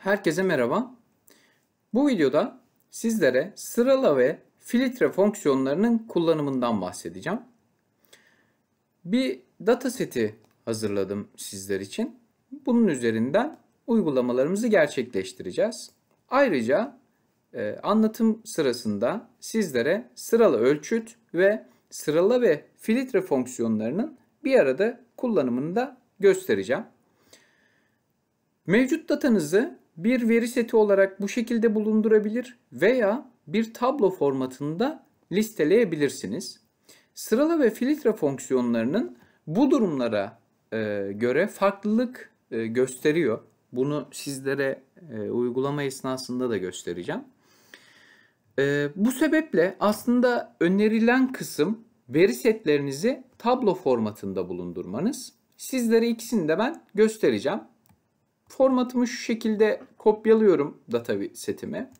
Herkese merhaba. Bu videoda sizlere sırala ve filtre fonksiyonlarının kullanımından bahsedeceğim. Bir dataseti hazırladım sizler için. Bunun üzerinden uygulamalarımızı gerçekleştireceğiz. Ayrıca e, anlatım sırasında sizlere sıralı ölçüt ve sırala ve filtre fonksiyonlarının bir arada kullanımını da göstereceğim. Mevcut datanızı bir veri seti olarak bu şekilde bulundurabilir veya bir tablo formatında listeleyebilirsiniz. Sırala ve filtre fonksiyonlarının bu durumlara e, göre farklılık e, gösteriyor. Bunu sizlere e, uygulama esnasında da göstereceğim. Bu sebeple aslında önerilen kısım veri setlerinizi tablo formatında bulundurmanız. Sizlere ikisini de ben göstereceğim. Formatımı şu şekilde kopyalıyorum data setimi.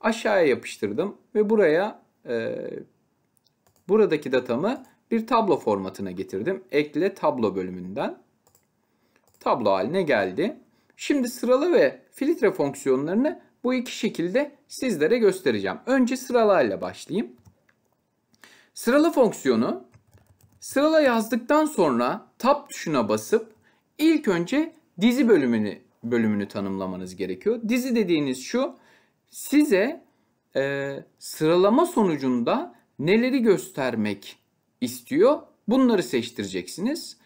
Aşağıya yapıştırdım ve buraya e, buradaki datamı bir tablo formatına getirdim. Ekle tablo bölümünden. Tablo haline geldi. Şimdi sıralı ve filtre fonksiyonlarını bu iki şekilde sizlere göstereceğim. Önce sıralayla başlayayım. Sıralı fonksiyonu sırala yazdıktan sonra tab tuşuna basıp ilk önce dizi bölümünü bölümünü tanımlamanız gerekiyor. Dizi dediğiniz şu size e, sıralama sonucunda neleri göstermek istiyor bunları seçtireceksiniz.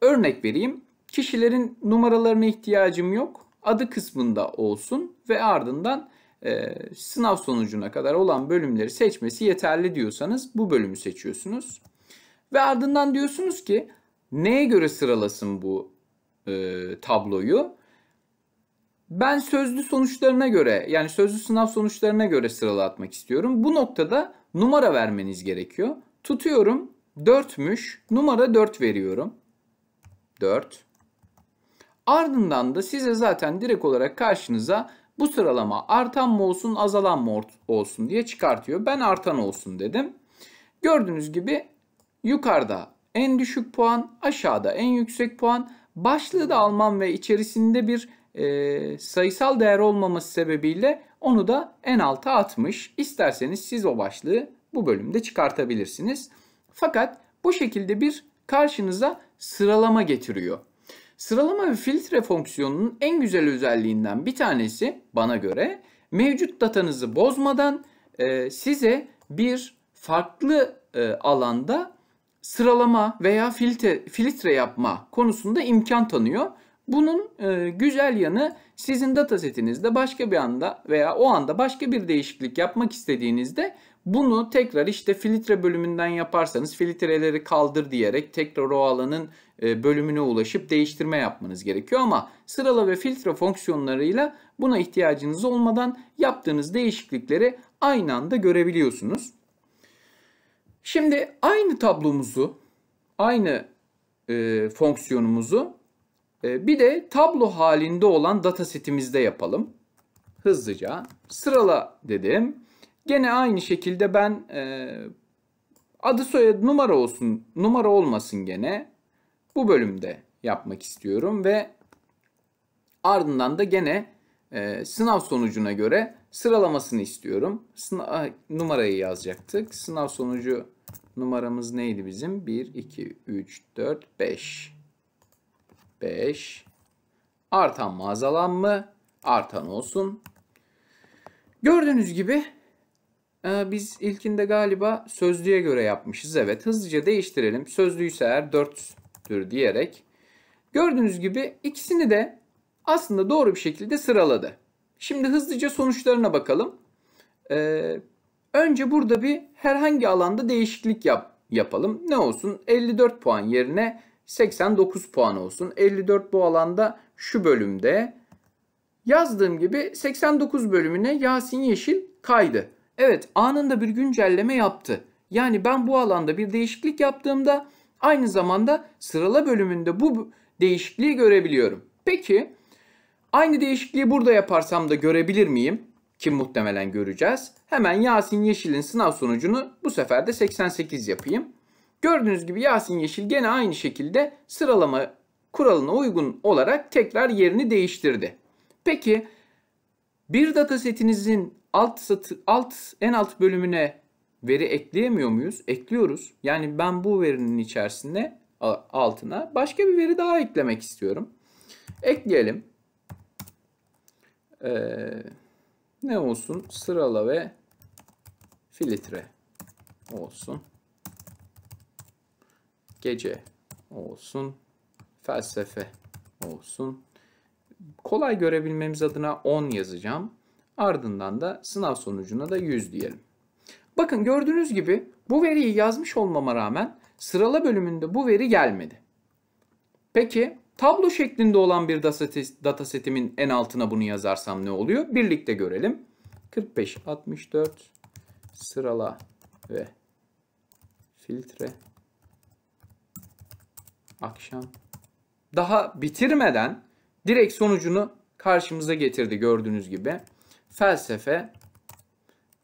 Örnek vereyim kişilerin numaralarına ihtiyacım yok adı kısmında olsun ve ardından e, sınav sonucuna kadar olan bölümleri seçmesi yeterli diyorsanız bu bölümü seçiyorsunuz. Ve ardından diyorsunuz ki neye göre sıralasın bu e, tabloyu? Ben sözlü sonuçlarına göre yani sözlü sınav sonuçlarına göre sıralatmak istiyorum. Bu noktada numara vermeniz gerekiyor. Tutuyorum 4'müş. Numara 4 veriyorum. 4. Ardından da size zaten direkt olarak karşınıza bu sıralama artan mı olsun azalan mı olsun diye çıkartıyor. Ben artan olsun dedim. Gördüğünüz gibi yukarıda en düşük puan aşağıda en yüksek puan. Başlığı da Alman ve içerisinde bir e, sayısal değer olmaması sebebiyle onu da en alta atmış. İsterseniz siz o başlığı bu bölümde çıkartabilirsiniz. Fakat bu şekilde bir karşınıza sıralama getiriyor. Sıralama ve filtre fonksiyonunun en güzel özelliğinden bir tanesi bana göre mevcut datanızı bozmadan e, size bir farklı e, alanda sıralama veya filtre, filtre yapma konusunda imkan tanıyor. Bunun e, güzel yanı sizin datasetinizde başka bir anda veya o anda başka bir değişiklik yapmak istediğinizde bunu tekrar işte filtre bölümünden yaparsanız filtreleri kaldır diyerek tekrar o alanın e, bölümüne ulaşıp değiştirme yapmanız gerekiyor. Ama sırala ve filtre fonksiyonlarıyla buna ihtiyacınız olmadan yaptığınız değişiklikleri aynı anda görebiliyorsunuz. Şimdi aynı tablomuzu, aynı e, fonksiyonumuzu ee, bir de tablo halinde olan datasetimizde yapalım. Hızlıca sırala dedim. Gene aynı şekilde ben e, adı soyadı numara olsun, numara olmasın gene. Bu bölümde yapmak istiyorum ve ardından da gene e, sınav sonucuna göre sıralamasını istiyorum. Sına ah, numarayı yazacaktık. Sınav sonucu numaramız neydi bizim? 1, 2, 3, 4, 5. 5. Artan mı azalan mı? Artan olsun. Gördüğünüz gibi e, biz ilkinde galiba sözlüğe göre yapmışız. Evet hızlıca değiştirelim. Sözlüyse eğer 4'tür diyerek. Gördüğünüz gibi ikisini de aslında doğru bir şekilde sıraladı. Şimdi hızlıca sonuçlarına bakalım. Ee, önce burada bir herhangi alanda değişiklik yap, yapalım. Ne olsun 54 puan yerine 89 puan olsun. 54 bu alanda şu bölümde yazdığım gibi 89 bölümüne Yasin Yeşil kaydı. Evet anında bir güncelleme yaptı. Yani ben bu alanda bir değişiklik yaptığımda aynı zamanda sırala bölümünde bu değişikliği görebiliyorum. Peki aynı değişikliği burada yaparsam da görebilir miyim? Ki muhtemelen göreceğiz. Hemen Yasin Yeşil'in sınav sonucunu bu sefer de 88 yapayım. Gördüğünüz gibi Yasin Yeşil gene aynı şekilde sıralama kuralına uygun olarak tekrar yerini değiştirdi. Peki bir datasetinizin alt, satı, alt en alt bölümüne veri ekleyemiyor muyuz? Ekliyoruz. Yani ben bu verinin içerisinde altına başka bir veri daha eklemek istiyorum. Ekleyelim. Ee, ne olsun? Sırala ve filtre olsun gece olsun, felsefe olsun. Kolay görebilmemiz adına 10 yazacağım. Ardından da sınav sonucuna da 100 diyelim. Bakın gördüğünüz gibi bu veriyi yazmış olmama rağmen sırala bölümünde bu veri gelmedi. Peki tablo şeklinde olan bir datasetimin en altına bunu yazarsam ne oluyor? Birlikte görelim. 45, 64, sırala ve filtre akşam. Daha bitirmeden direkt sonucunu karşımıza getirdi gördüğünüz gibi. Felsefe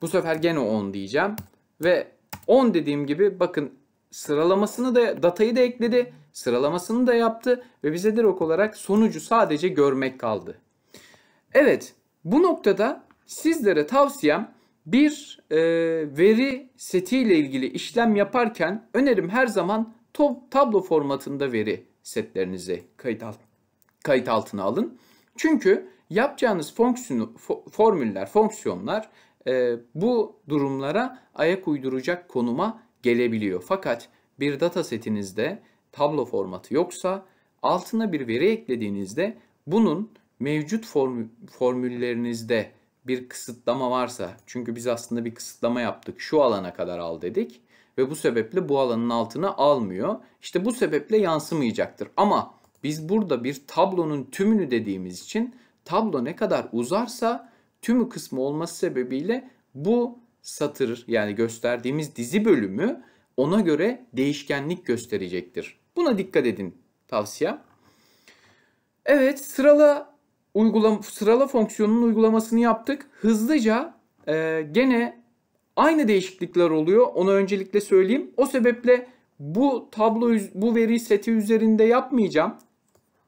bu sefer gene 10 diyeceğim ve 10 dediğim gibi bakın sıralamasını da datayı da ekledi, sıralamasını da yaptı ve bize direkt olarak sonucu sadece görmek kaldı. Evet, bu noktada sizlere tavsiyem bir e, veri setiyle ilgili işlem yaparken önerim her zaman tablo formatında veri setlerinizi kayıt, alt kayıt altına alın. Çünkü yapacağınız fonksiyonu, formüller, fonksiyonlar e, bu durumlara ayak uyduracak konuma gelebiliyor. Fakat bir data setinizde tablo formatı yoksa altına bir veri eklediğinizde bunun mevcut formü formüllerinizde bir kısıtlama varsa çünkü biz aslında bir kısıtlama yaptık şu alana kadar al dedik ve bu sebeple bu alanın altına almıyor. İşte bu sebeple yansımayacaktır. Ama biz burada bir tablonun tümünü dediğimiz için tablo ne kadar uzarsa tümü kısmı olması sebebiyle bu satır yani gösterdiğimiz dizi bölümü ona göre değişkenlik gösterecektir. Buna dikkat edin Tavsiye. Evet sırala uygulama sırala fonksiyonunun uygulamasını yaptık. Hızlıca e, gene aynı değişiklikler oluyor. Onu öncelikle söyleyeyim. O sebeple bu tablo bu veri seti üzerinde yapmayacağım.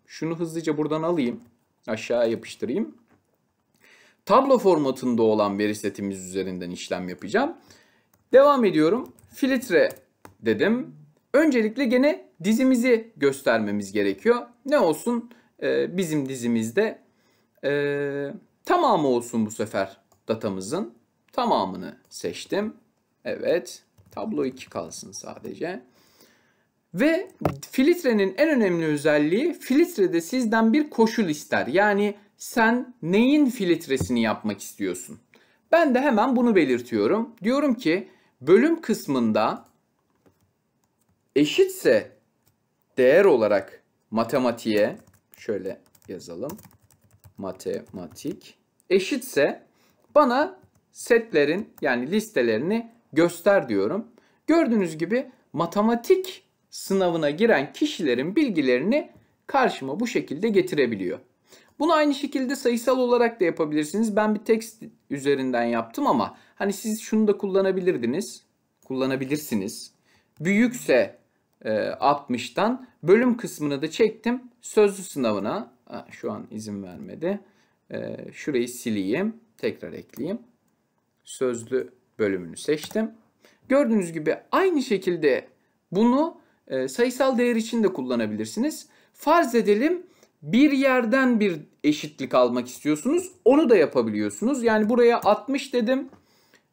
Şunu hızlıca buradan alayım. Aşağıya yapıştırayım. Tablo formatında olan veri setimiz üzerinden işlem yapacağım. Devam ediyorum. Filtre dedim. Öncelikle gene dizimizi göstermemiz gerekiyor. Ne olsun? Ee, bizim dizimizde e, tamamı olsun bu sefer datamızın tamamını seçtim. Evet tablo 2 kalsın sadece. Ve filtrenin en önemli özelliği filtrede sizden bir koşul ister. Yani sen neyin filtresini yapmak istiyorsun? Ben de hemen bunu belirtiyorum. Diyorum ki bölüm kısmında eşitse değer olarak matematiğe şöyle yazalım. Matematik eşitse bana setlerin yani listelerini göster diyorum. Gördüğünüz gibi matematik sınavına giren kişilerin bilgilerini karşıma bu şekilde getirebiliyor. Bunu aynı şekilde sayısal olarak da yapabilirsiniz. Ben bir text üzerinden yaptım ama hani siz şunu da kullanabilirdiniz. Kullanabilirsiniz. Büyükse 60'tan e, bölüm kısmını da çektim. Sözlü sınavına şu an izin vermedi. E, şurayı sileyim. Tekrar ekleyeyim sözlü bölümünü seçtim. Gördüğünüz gibi aynı şekilde bunu e, sayısal değer için de kullanabilirsiniz. Farz edelim bir yerden bir eşitlik almak istiyorsunuz. Onu da yapabiliyorsunuz. Yani buraya 60 dedim.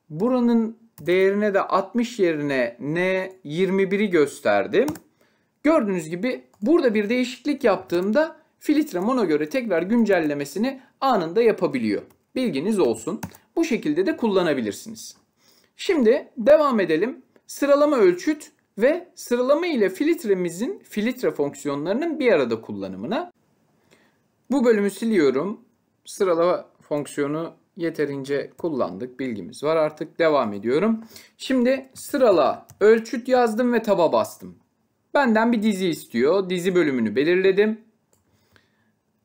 Buranın değerine de 60 yerine n 21'i gösterdim. Gördüğünüz gibi burada bir değişiklik yaptığımda filtrem ona göre tekrar güncellemesini anında yapabiliyor. Bilginiz olsun. Bu şekilde de kullanabilirsiniz. Şimdi devam edelim. Sıralama ölçüt ve sıralama ile filtremizin filtre fonksiyonlarının bir arada kullanımına. Bu bölümü siliyorum. Sıralama fonksiyonu yeterince kullandık. Bilgimiz var artık. Devam ediyorum. Şimdi sırala ölçüt yazdım ve taba bastım. Benden bir dizi istiyor. Dizi bölümünü belirledim.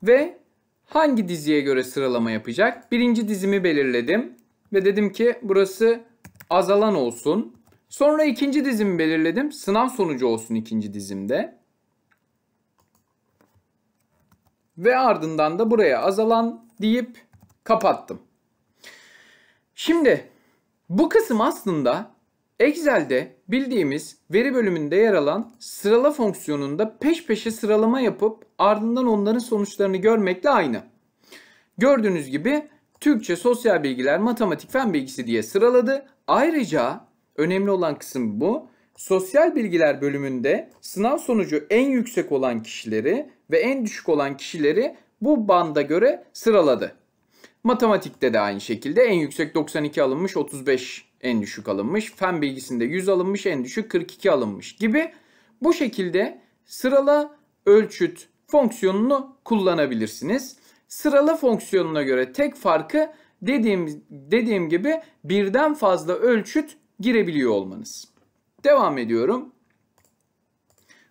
Ve hangi diziye göre sıralama yapacak? Birinci dizimi belirledim ve dedim ki burası azalan olsun. Sonra ikinci dizimi belirledim. Sınav sonucu olsun ikinci dizimde. Ve ardından da buraya azalan deyip kapattım. Şimdi bu kısım aslında Excel'de bildiğimiz veri bölümünde yer alan sırala fonksiyonunda peş peşe sıralama yapıp ardından onların sonuçlarını görmekle aynı. Gördüğünüz gibi Türkçe, sosyal bilgiler, matematik, fen bilgisi diye sıraladı. Ayrıca önemli olan kısım bu. Sosyal bilgiler bölümünde sınav sonucu en yüksek olan kişileri ve en düşük olan kişileri bu banda göre sıraladı. Matematikte de aynı şekilde en yüksek 92 alınmış 35 en düşük alınmış. Fen bilgisinde 100 alınmış en düşük 42 alınmış gibi bu şekilde sırala ölçüt fonksiyonunu kullanabilirsiniz. Sırala fonksiyonuna göre tek farkı dediğim, dediğim gibi birden fazla ölçüt girebiliyor olmanız. Devam ediyorum.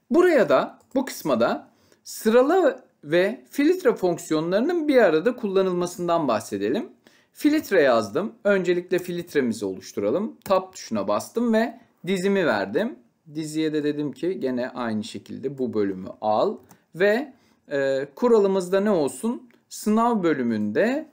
Buraya da bu kısma sırala ve filtre fonksiyonlarının bir arada kullanılmasından bahsedelim. Filtre yazdım. Öncelikle filtremizi oluşturalım. Tab tuşuna bastım ve dizimi verdim. Diziye de dedim ki gene aynı şekilde bu bölümü al. Ve e, kuralımızda ne olsun? Sınav bölümünde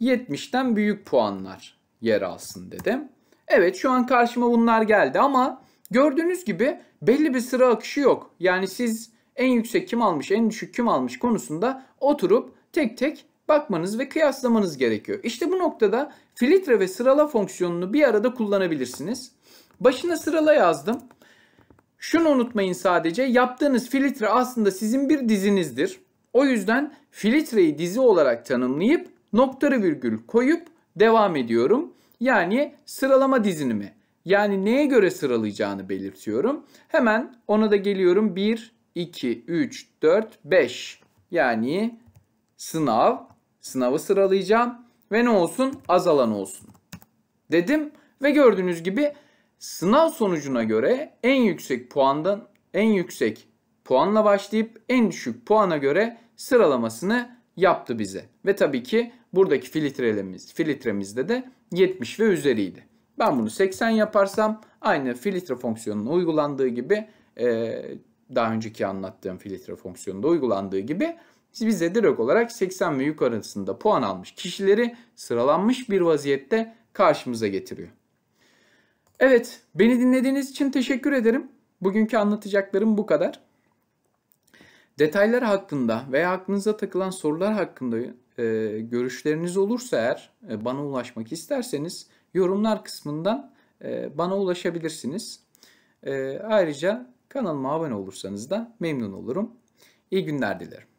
70'ten büyük puanlar yer alsın dedim. Evet şu an karşıma bunlar geldi ama gördüğünüz gibi belli bir sıra akışı yok. Yani siz en yüksek kim almış en düşük kim almış konusunda oturup tek tek bakmanız ve kıyaslamanız gerekiyor. İşte bu noktada filtre ve sırala fonksiyonunu bir arada kullanabilirsiniz. Başına sırala yazdım. Şunu unutmayın sadece yaptığınız filtre aslında sizin bir dizinizdir. O yüzden filtreyi dizi olarak tanımlayıp noktalı virgül koyup devam ediyorum. Yani sıralama dizinimi yani neye göre sıralayacağını belirtiyorum. Hemen ona da geliyorum 1, 2, 3, 4, 5 yani sınav sınavı sıralayacağım ve ne olsun azalan olsun dedim ve gördüğünüz gibi sınav sonucuna göre en yüksek puandan en yüksek puanla başlayıp en düşük puana göre sıralamasını yaptı bize. Ve tabii ki buradaki filtremiz, filtremizde de 70 ve üzeriydi. Ben bunu 80 yaparsam aynı filtre fonksiyonunun uygulandığı gibi e, daha önceki anlattığım filtre fonksiyonunda uygulandığı gibi bize direkt olarak 80 ve yukarısında puan almış kişileri sıralanmış bir vaziyette karşımıza getiriyor. Evet, beni dinlediğiniz için teşekkür ederim. Bugünkü anlatacaklarım bu kadar. Detaylar hakkında veya aklınıza takılan sorular hakkında e, görüşleriniz olursa eğer e, bana ulaşmak isterseniz yorumlar kısmından e, bana ulaşabilirsiniz. E, ayrıca Kanalıma abone olursanız da memnun olurum. İyi günler dilerim.